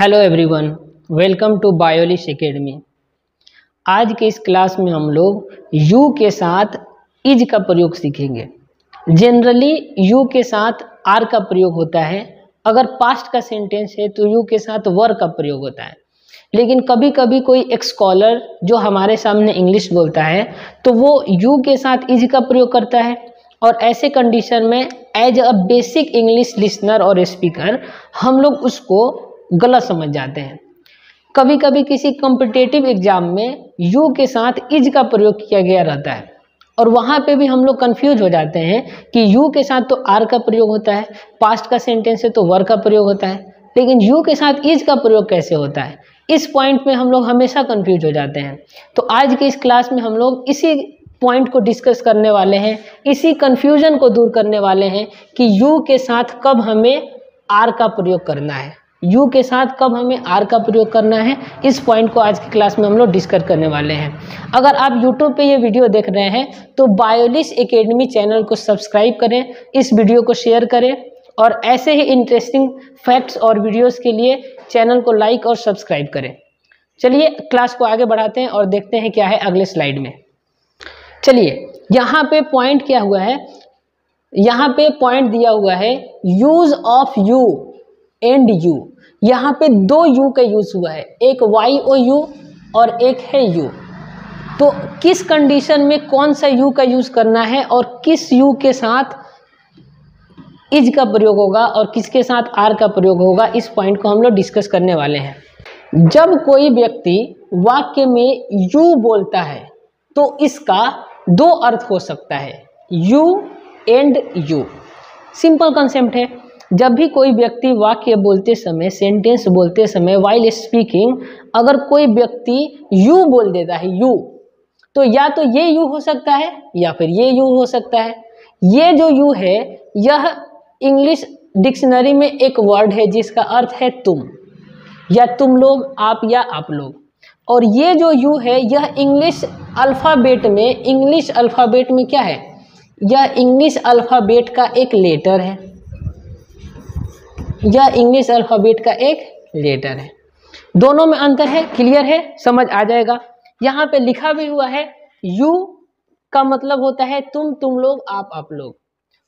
hello everyone welcome to Biolis academy आज के इस क्लास में हम लोग यू के साथ इज का प्रयोग सीखेंगे जनरली यू के साथ आर का प्रयोग होता है अगर पास्ट का सेंटेंस है तो यू के साथ वर का प्रयोग होता है लेकिन कभी कभी कोई एक स्कॉलर जो हमारे सामने इंग्लिश बोलता है तो वो यू के साथ इज का प्रयोग करता है और ऐसे कंडीशन में as a basic English listener और स्पीकर हम लोग उसको गलत समझ जाते हैं कभी कभी किसी कॉम्पिटेटिव एग्जाम में यू के साथ इज का प्रयोग किया गया रहता है और वहाँ पे भी हम लोग कंफ्यूज हो जाते हैं कि यू के साथ तो आर का प्रयोग होता है पास्ट का सेंटेंस है तो वर का प्रयोग होता है लेकिन यू के साथ इज का प्रयोग कैसे होता है इस पॉइंट में हम लोग हमेशा कंफ्यूज हो जाते हैं तो आज की इस क्लास में हम लोग इसी पॉइंट को डिस्कस करने वाले हैं इसी कन्फ्यूजन को दूर करने वाले हैं कि यू के साथ कब हमें आर का प्रयोग करना है यू के साथ कब हमें आर का प्रयोग करना है इस पॉइंट को आज की क्लास में हम लोग डिस्कस करने वाले हैं अगर आप यूट्यूब पे ये वीडियो देख रहे हैं तो बायोलिस एकेडमी चैनल को सब्सक्राइब करें इस वीडियो को शेयर करें और ऐसे ही इंटरेस्टिंग फैक्ट्स और वीडियोस के लिए चैनल को लाइक और सब्सक्राइब करें चलिए क्लास को आगे बढ़ाते हैं और देखते हैं क्या है अगले स्लाइड में चलिए यहाँ पे पॉइंट क्या हुआ है यहाँ पे पॉइंट दिया हुआ है use of U and U यहाँ पे दो यू का यूज़ हुआ है एक वाई ओ यू और एक है यू तो किस कंडीशन में कौन सा यू का यूज़ करना है और किस यू के साथ इज का प्रयोग होगा और किसके साथ आर का प्रयोग होगा इस पॉइंट को हम लोग डिस्कस करने वाले हैं जब कोई व्यक्ति वाक्य में यू बोलता है तो इसका दो अर्थ हो सकता है U and U simple concept है जब भी कोई व्यक्ति वाक्य बोलते समय सेंटेंस बोलते समय वाइल स्पीकिंग अगर कोई व्यक्ति यू बोल देता है यू तो या तो ये यू हो सकता है या फिर ये यू हो सकता है ये जो यू है यह इंग्लिश डिक्शनरी में एक वर्ड है जिसका अर्थ है तुम या तुम लोग आप या आप लोग और ये जो यू है यह इंग्लिश अल्फ़ाबेट में इंग्लिश अल्फ़ाबेट में क्या है यह इंग्लिश अल्फ़ाबेट का एक लेटर है यह इंग्लिश अल्फ़ाबेट का एक लेटर है दोनों में अंतर है क्लियर है समझ आ जाएगा यहाँ पे लिखा भी हुआ है यू का मतलब होता है तुम तुम लोग आप आप लोग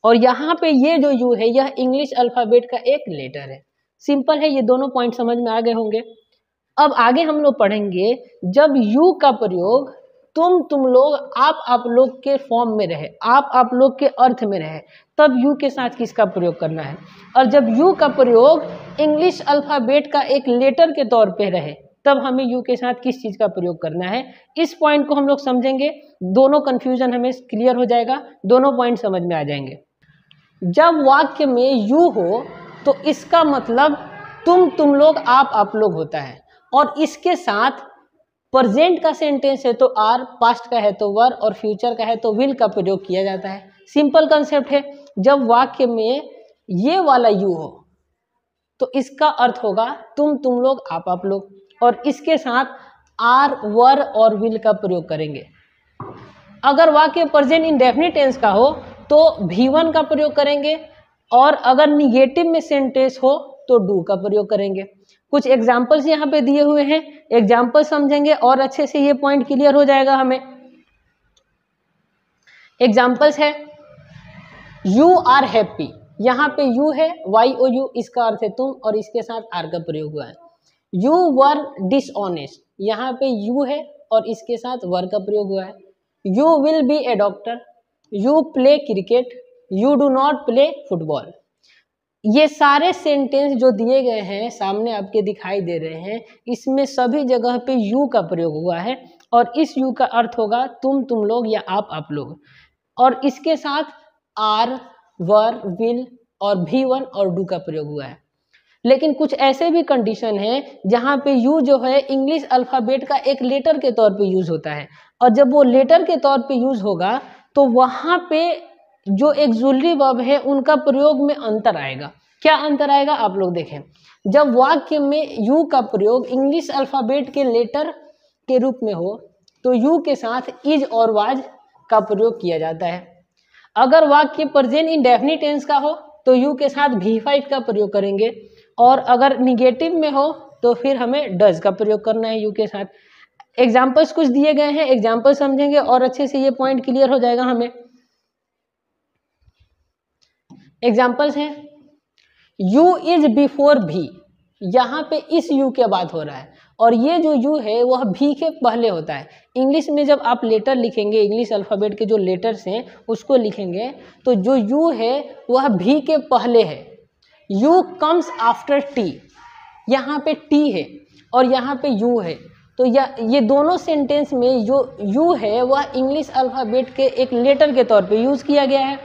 और यहाँ पे ये जो यू है यह इंग्लिश अल्फ़ाबेट का एक लेटर है सिंपल है ये दोनों पॉइंट समझ में आ गए होंगे अब आगे हम लोग पढ़ेंगे जब यू का प्रयोग तुम तुम लोग आप आप लोग के फॉर्म में रहे आप आप लोग के अर्थ में रहे तब यू के साथ किसका प्रयोग करना है और जब यू का प्रयोग इंग्लिश अल्फ़ाबेट का एक लेटर के तौर पे रहे तब हमें यू के साथ किस चीज़ का प्रयोग करना है इस पॉइंट को हम लोग समझेंगे दोनों कन्फ्यूजन हमें क्लियर हो जाएगा दोनों पॉइंट समझ में आ जाएंगे जब वाक्य में यू हो तो इसका मतलब तुम तुम लोग आप आप लोग होता है और इसके साथ प्रजेंट का सेंटेंस है तो आर पास्ट का है तो वर और फ्यूचर का है तो विल का प्रयोग किया जाता है सिंपल कंसेप्ट है जब वाक्य में ये वाला यू हो तो इसका अर्थ होगा तुम तुम लोग आप आप लोग और इसके साथ आर वर और विल का प्रयोग करेंगे अगर वाक्य प्रजेंट इंडेफिनिट टेंस का हो तो भी वन का प्रयोग करेंगे और अगर निगेटिव में सेंटेंस हो तो डू का प्रयोग करेंगे कुछ एग्जाम्पल्स यहाँ पे दिए हुए हैं एग्जाम्पल समझेंगे और अच्छे से ये पॉइंट क्लियर हो जाएगा हमें एग्जाम्पल्स है यू आर हैप्पी यहाँ पे यू है वाई ओ यू इसका अर्थ है तुम और इसके साथ आर का प्रयोग हुआ है यू वर डिसऑनेस्ट यहाँ पे यू है और इसके साथ वर का प्रयोग हुआ है you will be a doctor you play cricket you do not play football ये सारे सेंटेंस जो दिए गए हैं सामने आपके दिखाई दे रहे हैं इसमें सभी जगह पे यू का प्रयोग हुआ है और इस यू का अर्थ होगा तुम तुम लोग या आप आप लोग और इसके साथ आर वर विल और भी वन और डू का प्रयोग हुआ है लेकिन कुछ ऐसे भी कंडीशन हैं जहाँ पे यू जो है इंग्लिश अल्फ़ाबेट का एक लेटर के तौर पे यूज़ होता है और जब वो लेटर के तौर पे यूज़ होगा तो वहाँ पे जो एक्जुलरी वर्ब है उनका प्रयोग में अंतर आएगा क्या अंतर आएगा आप लोग देखें जब वाक्य में यू का प्रयोग इंग्लिश अल्फ़ाबेट के लेटर के रूप में हो तो यू के साथ इज और वाज का प्रयोग किया जाता है अगर वाक्य प्रजेंट इंडेफिनिट टेंस का हो तो यू के साथ भी फाइट का प्रयोग करेंगे और अगर निगेटिव में हो तो फिर हमें डज का प्रयोग करना है यू के साथ एग्जाम्पल्स कुछ दिए गए हैं एग्जाम्पल समझेंगे और अच्छे से ये पॉइंट क्लियर हो जाएगा हमें एग्जाम्पल्स हैं यू इज बिफोर भी यहाँ पे इस यू के बाद हो रहा है और ये जो यू है वह भी के पहले होता है इंग्लिश में जब आप लेटर लिखेंगे इंग्लिश अल्फ़ाबेट के जो लेटर्स हैं उसको लिखेंगे तो जो यू है वह भी के पहले है यू कम्स आफ्टर टी यहाँ पे टी है और यहाँ पे यू है तो या ये दोनों सेंटेंस में जो यू है वह इंग्लिश अल्फ़ाबेट के एक लेटर के तौर पे यूज़ किया गया है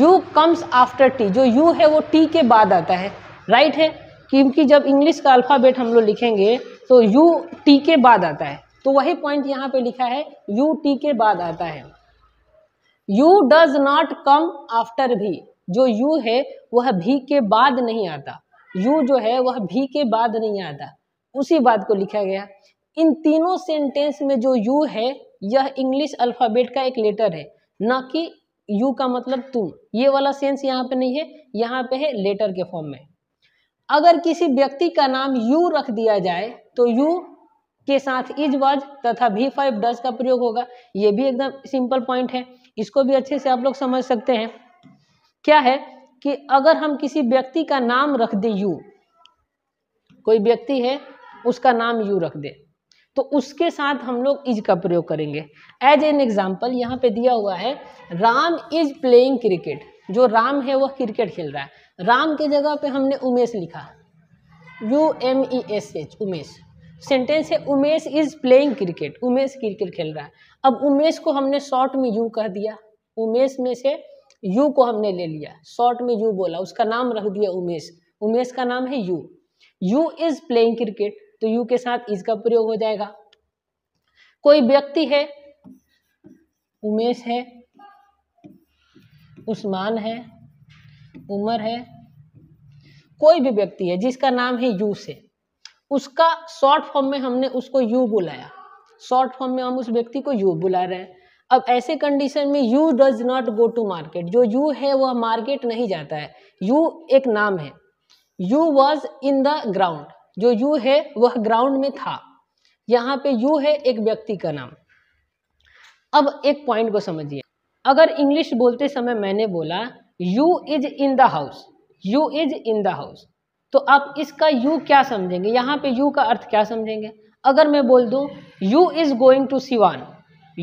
यू कम्स आफ्टर टी जो यू है वो टी के बाद आता है राइट right है क्योंकि जब इंग्लिश का अल्फ़ाबेट हम लोग लिखेंगे तो यू टी के बाद आता है तो वही पॉइंट यहाँ पे लिखा है यू टी के बाद आता है U does not come after भी जो यू है वह भी के बाद नहीं आता यू जो है वह भी के बाद नहीं आता उसी बात को लिखा गया इन तीनों सेंटेंस में जो यू है यह इंग्लिश अल्फ़ाबेट का एक लेटर है न कि यू का मतलब तुम ये वाला सेंस यहाँ पे नहीं है यहाँ पे है लेटर के फॉर्म में अगर किसी व्यक्ति का नाम यू रख दिया जाए तो यू के साथ इज वाज तथा भी फाइव डज का प्रयोग होगा ये भी एकदम सिंपल पॉइंट है इसको भी अच्छे से आप लोग समझ सकते हैं क्या है कि अगर हम किसी व्यक्ति का नाम रख दें यू कोई व्यक्ति है उसका नाम यू रख दे तो उसके साथ हम लोग इज का प्रयोग करेंगे एज एन एग्जाम्पल यहाँ पे दिया हुआ है राम इज प्लेइंग क्रिकेट जो राम है वह क्रिकेट खेल रहा है राम के जगह पे हमने उमेश लिखा U M E S H Umesh sentence है Umesh is playing cricket Umesh cricket खेल रहा है अब उमेश को हमने शॉर्ट में यू कह दिया उमेश में से यू को हमने ले लिया शॉर्ट में यू बोला उसका नाम रख दिया उमेश उमेश का नाम है U U is playing cricket तो यू के साथ इसका प्रयोग हो जाएगा कोई व्यक्ति है उमेश है उस्मान है उमर है कोई भी व्यक्ति है जिसका नाम है यू से उसका शॉर्ट फॉर्म में हमने उसको यू बुलाया शॉर्ट फॉर्म में हम उस व्यक्ति को यू बुला रहे हैं अब ऐसे कंडीशन में U does not go to market जो यू है वह मार्केट नहीं जाता है यू एक नाम है U was in the ground जो यू है वह ग्राउंड में था यहाँ पे यू है एक व्यक्ति का नाम अब एक पॉइंट को समझिए अगर इंग्लिश बोलते समय मैंने बोला U is in the house U is in the house तो आप इसका यू क्या समझेंगे यहाँ पे यू का अर्थ क्या समझेंगे अगर मैं बोल दूँ U is going to Siwan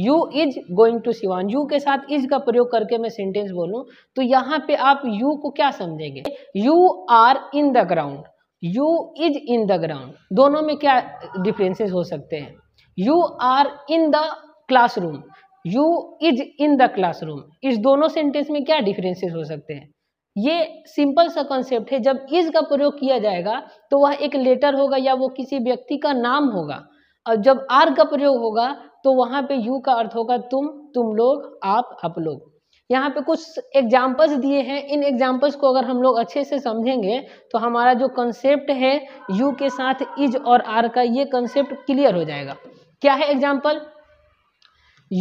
U is going to Siwan U के साथ इज का प्रयोग करके मैं सेंटेंस बोलूँ तो यहाँ पे आप यू को क्या समझेंगे U are in the ground U is in the ground दोनों में क्या डिफ्रेंसेस हो सकते हैं U are in the classroom U is in the classroom इस दोनों सेंटेंस में क्या डिफरेंसेस हो सकते हैं ये सिंपल सा कॉन्सेप्ट है जब इज का प्रयोग किया जाएगा तो वह एक लेटर होगा या वो किसी व्यक्ति का नाम होगा और जब आर का प्रयोग होगा तो वहाँ पे यू का अर्थ होगा तुम तुम लोग आप आप लोग यहाँ पे कुछ एग्जाम्पल्स दिए हैं इन एग्जाम्पल्स को अगर हम लोग अच्छे से समझेंगे तो हमारा जो कंसेप्ट है यू के साथ इज और आर का ये कंसेप्ट क्लियर हो जाएगा क्या है example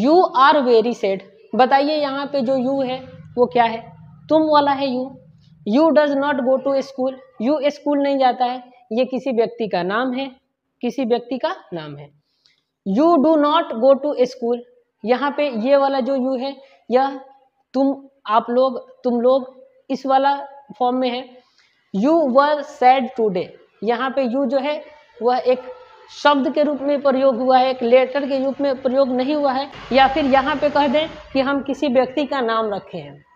you are very sad बताइए यहाँ पे जो यू है वो क्या है तुम वाला है U U does not go to school U school नहीं जाता है ये किसी व्यक्ति का नाम है किसी व्यक्ति का नाम है U do not go to school यहाँ पे ये वाला जो यू है यह तुम आप लोग तुम लोग इस वाला फॉर्म में है यू वर सैड टूडे यहाँ पे यू जो है वह एक शब्द के रूप में प्रयोग हुआ है एक लेटर के रूप में प्रयोग नहीं हुआ है या फिर यहाँ पे कह दें कि हम किसी व्यक्ति का नाम रखे हैं